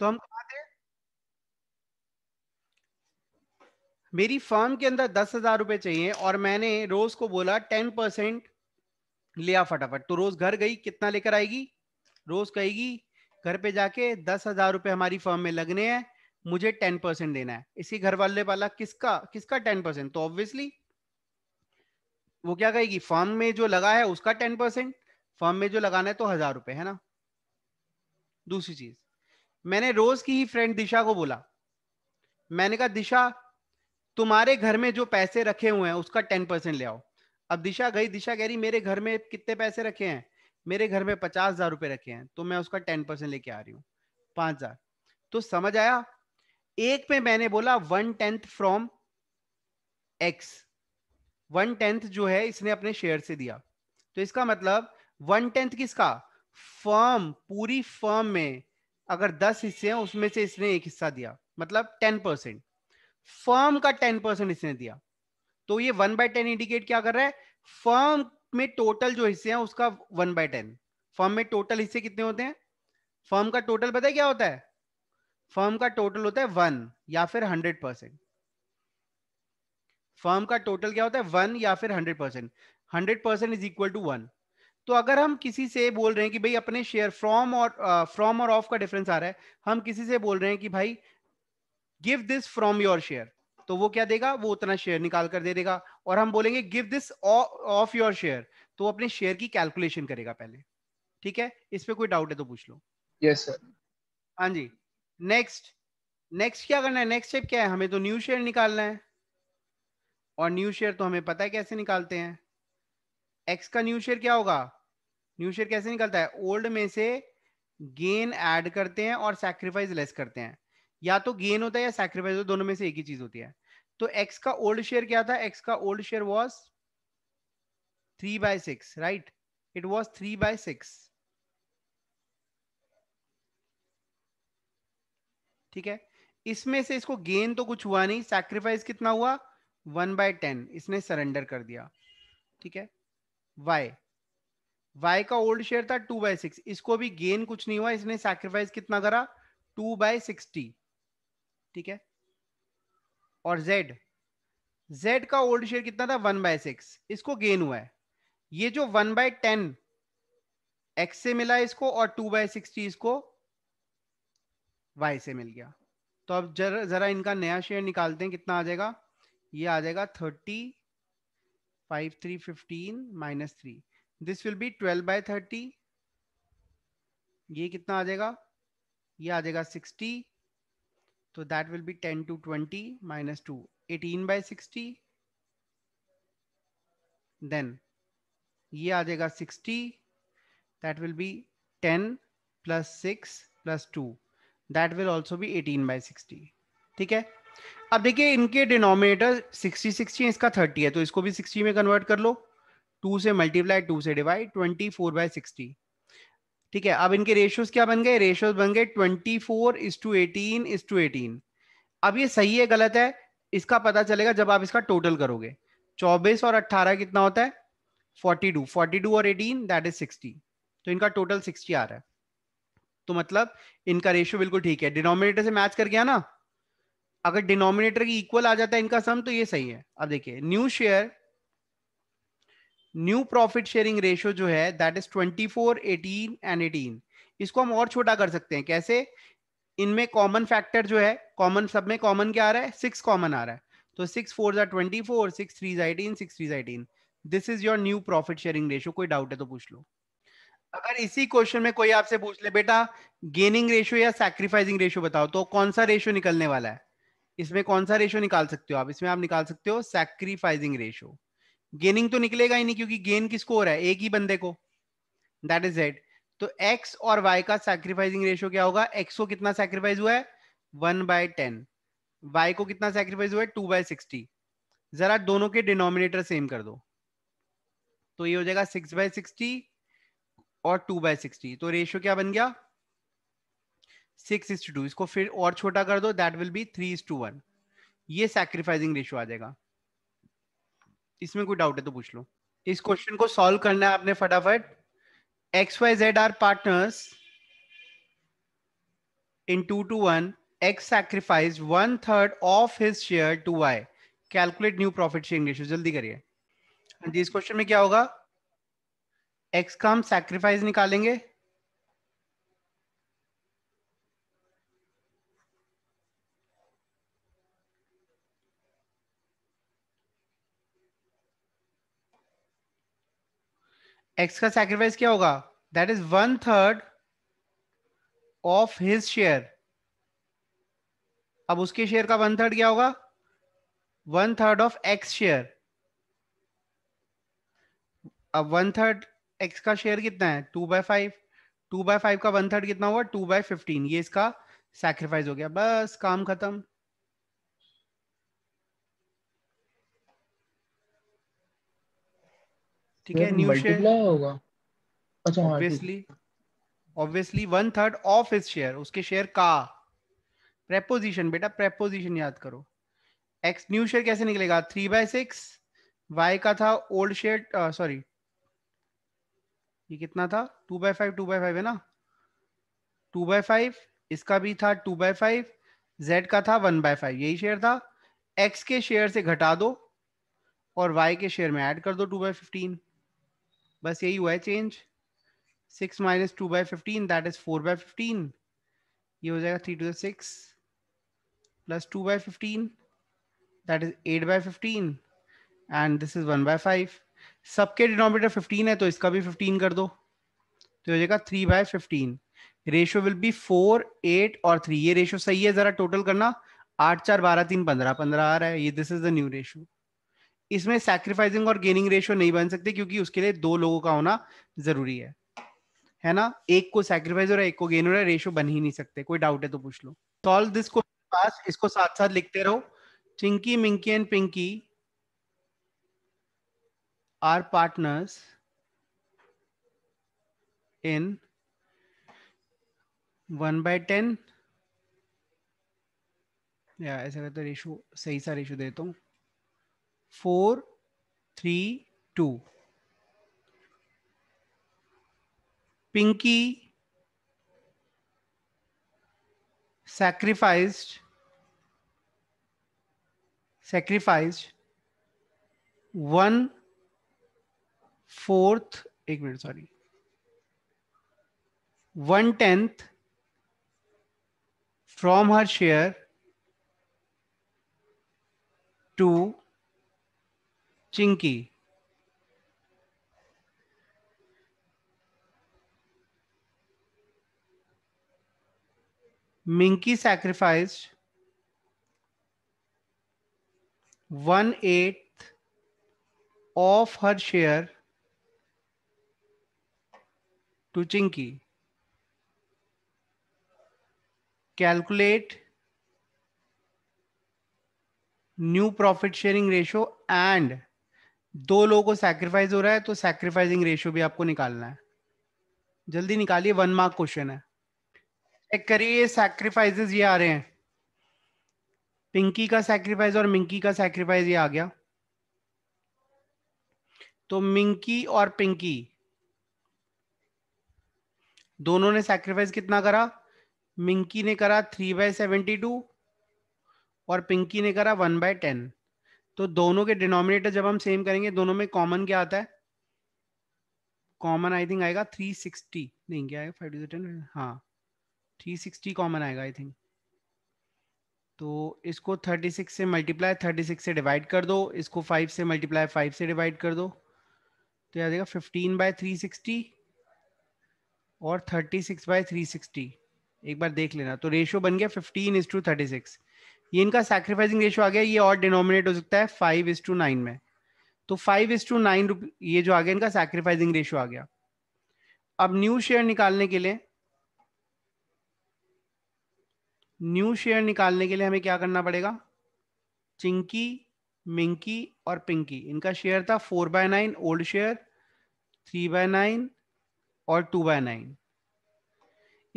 तो हम कहा मेरी फर्म के अंदर दस हजार रुपए चाहिए और मैंने रोज को बोला टेन परसेंट लिया फटाफट तो रोज घर गई कितना लेकर आएगी रोज कहेगी घर पे जाके दस हजार रुपए हमारी फर्म में लगने हैं मुझे टेन परसेंट देना है इसी घर वाले वाला किसका किसका टेन परसेंट तो ऑब्वियसली वो क्या कहेगी फर्म में जो लगा है उसका टेन परसेंट फर्म में जो लगाना है तो हजार रुपए है ना दूसरी चीज मैंने रोज की ही फ्रेंड दिशा को बोला मैंने कहा दिशा तुम्हारे घर में जो पैसे रखे हुए हैं उसका टेन परसेंट ले आओ अब दिशा गई दिशा कह रही मेरे घर में कितने पैसे रखे हैं मेरे घर में पचास हजार रुपए रखे हैं तो मैं उसका टेन परसेंट लेके आ रही हूँ पांच हजार तो समझ आया एक पे मैंने बोला one tenth from X one tenth जो है इसने अपने शेयर से दिया तो इसका मतलब वन टेंथ किसका फर्म पूरी फर्म में अगर दस हिस्से हैं उसमें से इसने एक हिस्सा दिया मतलब टेन परसेंट फर्म का टेन परसेंट इसने दिया तो ये वन बाय टेन इंडिकेट क्या कर रहा है फर्म में टोटल जो हिस्से हैं उसका वन बाय टेन फर्म में टोटल हिस्से कितने होते हैं फर्म का टोटल पता है क्या होता है फर्म का टोटल होता है वन या फिर हंड्रेड परसेंट फर्म का टोटल क्या होता है वन या फिर hundred percent hundred percent is equal to one तो अगर हम किसी से बोल रहे हैं कि भाई अपने शेयर फ्रॉम और फ्रॉम uh, और ऑफ का डिफरेंस आ रहा है हम किसी से बोल रहे हैं कि भाई give this from your share तो वो क्या देगा वो उतना शेयर निकाल कर दे देगा और हम बोलेंगे give this off your share तो अपने शेयर की कैलकुलेशन करेगा पहले ठीक है इस पर कोई डाउट है तो पूछ लो यस सर हाँ जी नेक्स्ट नेक्स्ट क्या करना है नेक्स्ट स्टेप क्या है हमें तो न्यू शेयर निकालना है और न्यू शेयर तो हमें पता है कैसे निकालते हैं एक्स का न्यू शेयर क्या होगा न्यू शेयर कैसे निकलता है ओल्ड में से गेन ऐड करते हैं और सैक्रीफाइस लेस करते हैं या तो गेन होता है या सैक्रीफाइस होता है दोनों में से एक ही चीज होती है तो एक्स का ओल्ड शेयर क्या था एक्स का old share was three by six right it was three by six ठीक है इसमें से इसको गेन तो कुछ हुआ नहीं सैक्रिफाइस कितना हुआ वन बाय टेन इसने सरेंडर कर दिया ठीक है वाई वाई का ओल्ड शेयर था टू बाय सिक्स इसको भी गेन कुछ नहीं हुआ इसने सैक्रिफाइस कितना करा टू बाय सिक्सटी ठीक है और जेड जेड का ओल्ड शेयर कितना था वन बाय सिक्स इसको गेन हुआ है ये जो वन बाय टेन एक्स से मिला इसको और टू बाय सिक्सटी इसको वाई से मिल गया तो अब जरा जरा इनका नया शेयर निकालते हैं कितना आ जाएगा ये आ जाएगा thirty five three fifteen minus three this will be twelve by thirty ये कितना आ जाएगा ये आ जाएगा सिक्सटी तो that will be ten two twenty minus two eighteen by sixty then ये आ जाएगा sixty that will be ten plus six plus two that will also भी एटीन बाई सिक्सटी ठीक है अब देखिए इनके डिनोमिनेटर सिक्सटी सिक्सटी इसका थर्टी है तो इसको भी सिक्सटी में कन्वर्ट कर लो टू से मल्टीप्लाई टू से divide twenty four by sixty ठीक है अब इनके रेशियोज क्या बन गए रेशियोज बन गए twenty four is to eighteen is to eighteen अब ये सही है गलत है इसका पता चलेगा जब आप इसका टोटल करोगे चौबीस और अट्ठारह कितना होता है फोर्टी टू फोर्टी टू और एटीन दैट इज सिक्सटी तो इनका टोटल सिक्सटी आ रहा है तो मतलब इनका रेशियो बिल्कुल ठीक है डिनोमिनेटर से मैच कर गया ना अगर डिनोमिनेटर की इक्वल आ जाता है इनका सम तो ये सही है अब देखिए new share new profit sharing ratio जो है दैट इज 24, 18 एंड 18 इसको हम और छोटा कर सकते हैं कैसे इनमें कॉमन फैक्टर जो है कॉमन सब में कॉमन क्या आ रहा है सिक्स कॉमन आ रहा है तो सिक्स फोर जै twenty four six three eighteen six three eighteen this is your new profit sharing ratio कोई डाउट है तो पूछ लो अगर इसी क्वेश्चन में कोई आपसे पूछ ले बेटा गेनिंग रेशियो या सैक्रीफाइसिंग रेशियो बताओ तो कौन सा रेशियो निकलने वाला है इसमें कौन सा रेशियो निकाल सकते हो आप इसमें आप निकाल सकते हो सैक्रीफाइसिंग रेशियो गेनिंग तो निकलेगा ही नहीं क्योंकि गेन किसको हो रहा है एक ही बंदे को that is add to X और वाई का सैक्रिफाइसिंग रेशियो क्या होगा एक्स को कितना सैक्रिफाइस हुआ है वन बाय टेन वाई को कितना सैक्रिफाइस हुआ है टू बाय सिक्सटी जरा दोनों के डिनोमिनेटर सेम कर दो तो ये हो जाएगा सिक्स बाय सिक्सटी और टू बाय सिक्सटी तो रेशियो क्या बन गया सिक्स इज टू इसको फिर और छोटा कर दो that will be three is to one ये सैक्रिफाइसिंग रेशियो आ जाएगा इसमें कोई डाउट है तो पूछ लो इस क्वेश्चन को सॉल्व करना है आपने फटाफट X Y Z are partners in two to one X sacrifice one third of his share to Y calculate new profit sharing जल्दी करिए हाँ जी इस क्वेश्चन में क्या होगा एक्स का हम सैक्रीफाइस निकालेंगे एक्स का सैक्रिफाइस क्या होगा that is one third of his share अब उसके शेयर का वन थर्ड क्या होगा one third of X share अब वन थर्ड एक्स का शेयर कितना है two by five two by five का वन थर्ड कितना हुआ टू बाय फिफ्टीन ये इसका सैक्रिफाइस हो गया बस काम खत्म ठीक है न्यू शेयर होगा obviously obviously one third of his share उसके शेयर का प्रेपोजिशन बेटा प्रेपोजिशन याद करो एक्स न्यू शेयर कैसे निकलेगा थ्री बाय सिक्स वाई का था ओल्ड शेयर सॉरी ये कितना था two by five two by five है ना टू बाय फाइव इसका भी था टू बाय फाइव जेड का था वन बाय फाइव यही शेयर था एक्स के शेयर से घटा दो और वाई के शेयर में ऐड कर दो टू बाय फिफ्टीन बस यही हुआ है change six minus two by fifteen that is four by fifteen ये हो जाएगा three two six plus two by fifteen that is eight by fifteen and this is one by five सबके denominator fifteen है तो इसका भी fifteen कर दो तो हो जाएगा three by fifteen ratio will be four eight और थ्री ये रेशो सही है जरा टोटल करना आठ चार बारह तीन पंद्रह पंद्रह आ रहा है ये this is the new ratio इसमें सैक्रिफाइसिंग और गेनिंग रेशियो नहीं बन सकते क्योंकि उसके लिए दो लोगों का होना जरूरी है है ना एक को सैक्रिफाइस हो रहा है एक को गेन हो रहा है रेशियो बन ही नहीं सकते कोई डाउट है तो पूछ लो सॉल्व दिस को पास इसको साथ साथ लिखते रहो Chinki Minki and Pinki are partners in one by ten या ऐसा करते रेशो सही सा रेशो देता हूं four three two Pinki sacrificed sacrificed one fourth एक minute sorry one tenth from her share to Chinki Minki sacrifice one eight of her share to Chinki calculate new profit sharing ratio and दो लोगों को सैक्रिफाइस हो रहा है तो सैक्रिफाइसिंग रेशियो भी आपको निकालना है जल्दी निकालिए वन मार्क क्वेश्चन है चेक करिए ये सैक्रिफाइसेस ये आ रहे हैं पिंकी का सैक्रिफाइस और मिंकी का सैक्रिफाइस ये आ गया तो मिंकी और पिंकी दोनों ने सैक्रिफाइस कितना करा मिंकी ने करा थ्री बाय सेवेंटी टू और पिंकी ने करा वन बाय टेन तो दोनों के डिनोमिनेटर जब हम सेम करेंगे दोनों में कॉमन क्या आता है कॉमन आई थिंक आएगा 360 नहीं क्या हाँ। आएगा फाइव टेन हाँ थ्री सिक्सटी कॉमन आएगा आई थिंक तो इसको 36 से मल्टीप्लाई 36 से डिवाइड कर दो इसको 5 से मल्टीप्लाई 5 से डिवाइड कर दो तो याद आएगा 15 बाय 360 और 36 बाय 360 एक बार देख लेना तो रेशियो बन गया 15 इज टू 36 ये इनका सैक्रीफाइसिंग रेशियो आ गया ये और डिनोमिनेट हो सकता है फाइव इज टू नाइन में तो फाइव इज टू नाइन ये जो आ गया इनका सैक्रिफाइसिंग रेशियो आ गया अब न्यू शेयर निकालने के लिए न्यू शेयर निकालने के लिए हमें क्या करना पड़ेगा चिंकी मिंकी और पिंकी इनका शेयर था four by nine old share three by nine और टू बाय नाइन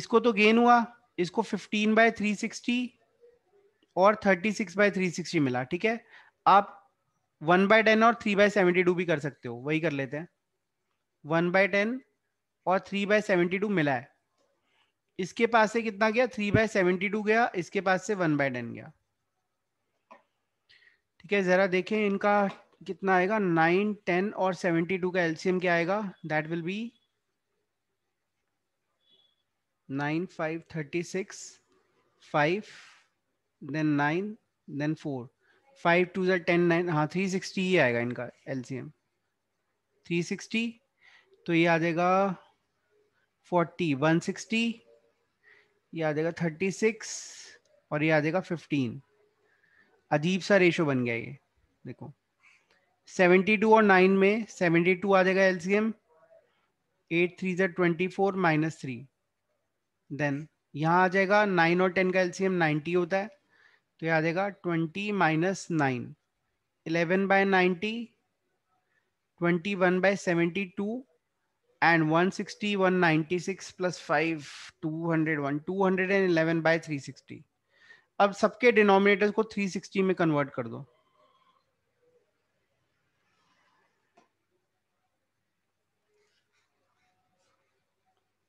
इसको तो गेन हुआ इसको फिफ्टीन बाय थ्री सिक्सटी और 36 बाय 360 मिला ठीक है आप वन बाय टेन और थ्री बाय सेवेंटी टू भी कर सकते हो वही कर लेते हैं वन बाय टेन और थ्री बाय सेवेंटी टू मिला है इसके पास से कितना गया थ्री बाय सेवेंटी टू गया इसके पास से वन बाय टेन गया ठीक है जरा देखें इनका कितना आएगा नाइन टेन और सेवेंटी टू का एलसीएम क्या आएगा that will be nine five thirty six five then nine then four five two are ten nine हाँ थ्री सिक्सटी ही आएगा इनका L C M three sixty तो ये आ जाएगा फोर्टी वन सिक्सटी ये आ जाएगा थर्टी सिक्स और ये आ जाएगा फिफ्टीन अजीब सा रेशो बन गया ये देखो सेवेंटी टू और नाइन में सेवेंटी टू आ जाएगा L C M eight three ज़ा twenty four minus three then यहाँ आ जाएगा नाइन और टेन का एल सी एम नाइन्टी होता है तो आ जाएगा twenty minus nine eleven by ninety twenty one by seventy two and one sixty one ninety six plus five two hundred one two hundred and eleven by three sixty अब सबके denominator को three sixty में convert कर दो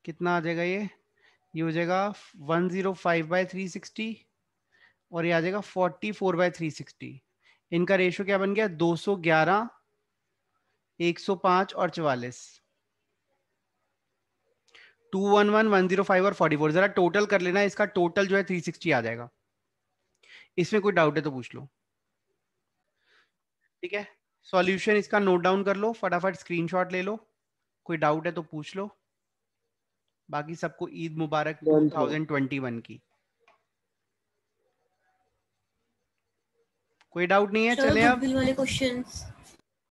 कितना आ जाएगा ये ये हो जाएगा one zero five by three sixty और ये आ जाएगा forty four by three sixty इनका रेशो क्या बन गया दो सौ ग्यारह एक सौ पांच और चवालीस two one one one zero five और फोर्टी फोर जरा टोटल कर लेना इसका टोटल जो है थ्री सिक्सटी आ जाएगा इसमें कोई डाउट है तो पूछ लो ठीक है सॉल्यूशन इसका नोट डाउन कर लो फटाफट स्क्रीनशॉट ले लो कोई डाउट है तो पूछ लो बाकी सबको ईद मुबारक 2021 की कोई डाउट नहीं है चले अब क्वेश्चंस